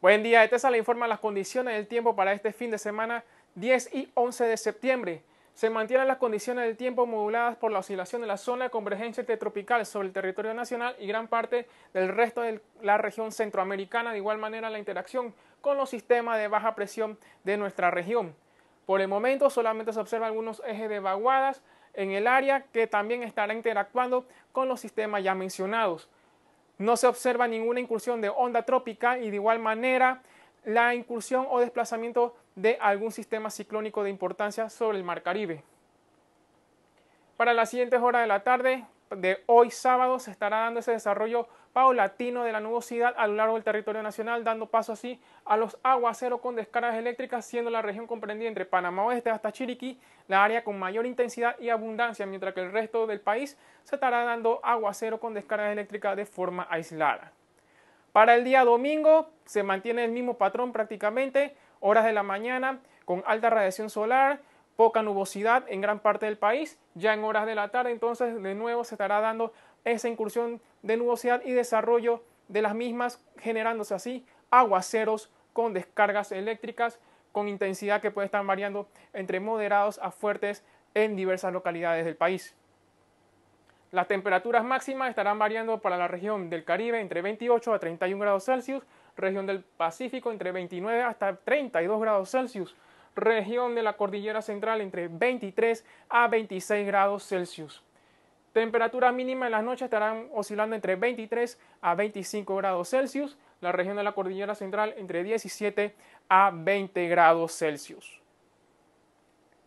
Buen día, ETESA le informa las condiciones del tiempo para este fin de semana 10 y 11 de septiembre. Se mantienen las condiciones del tiempo moduladas por la oscilación de la zona de convergencia tropical sobre el territorio nacional y gran parte del resto de la región centroamericana, de igual manera la interacción con los sistemas de baja presión de nuestra región. Por el momento solamente se observan algunos ejes de vaguadas en el área que también estará interactuando con los sistemas ya mencionados. No se observa ninguna incursión de onda trópica y de igual manera la incursión o desplazamiento de algún sistema ciclónico de importancia sobre el Mar Caribe. Para las siguientes horas de la tarde de hoy sábado se estará dando ese desarrollo paulatino de la nubosidad a lo largo del territorio nacional, dando paso así a los aguaceros con descargas eléctricas, siendo la región comprendida entre Panamá Oeste hasta Chiriquí la área con mayor intensidad y abundancia, mientras que el resto del país se estará dando aguacero con descargas eléctricas de forma aislada. Para el día domingo se mantiene el mismo patrón prácticamente, horas de la mañana con alta radiación solar, poca nubosidad en gran parte del país. Ya en horas de la tarde entonces de nuevo se estará dando esa incursión de nubosidad y desarrollo de las mismas, generándose así aguaceros con descargas eléctricas con intensidad que puede estar variando entre moderados a fuertes en diversas localidades del país. Las temperaturas máximas estarán variando para la región del Caribe entre 28 a 31 grados Celsius, región del Pacífico entre 29 hasta 32 grados Celsius, región de la cordillera central entre 23 a 26 grados Celsius. Temperatura mínima en las noches estarán oscilando entre 23 a 25 grados Celsius. La región de la cordillera central entre 17 a 20 grados Celsius.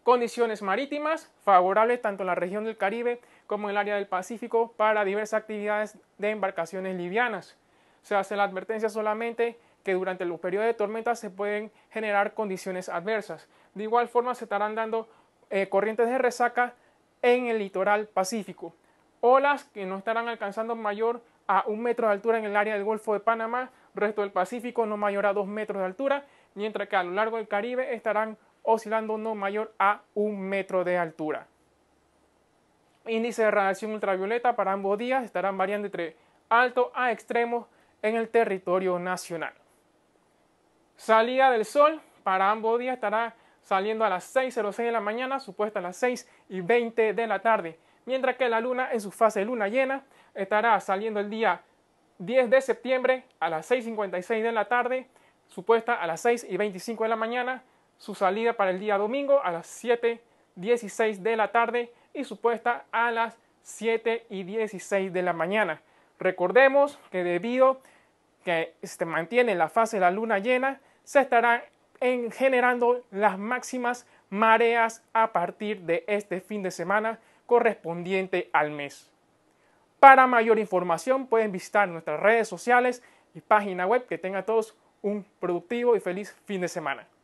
Condiciones marítimas favorables tanto en la región del Caribe como en el área del Pacífico para diversas actividades de embarcaciones livianas. Se hace la advertencia solamente que durante los periodos de tormenta se pueden generar condiciones adversas. De igual forma se estarán dando eh, corrientes de resaca en el litoral pacífico. Olas que no estarán alcanzando mayor a un metro de altura en el área del Golfo de Panamá, resto del Pacífico no mayor a dos metros de altura, mientras que a lo largo del Caribe estarán oscilando no mayor a un metro de altura. Índice de radiación ultravioleta para ambos días estarán variando entre alto a extremo en el territorio nacional. Salida del sol para ambos días estará saliendo a las 6.06 de la mañana, supuesta a las 6 y 20 de la tarde. Mientras que la luna en su fase luna llena estará saliendo el día 10 de septiembre a las 6.56 de la tarde, supuesta a las 6 y 25 de la mañana, su salida para el día domingo a las 7.16 de la tarde y supuesta a las 7 y 16 de la mañana. Recordemos que debido que se este, mantiene la fase de la luna llena, se estarán generando las máximas mareas a partir de este fin de semana correspondiente al mes. Para mayor información pueden visitar nuestras redes sociales y página web. Que tengan todos un productivo y feliz fin de semana.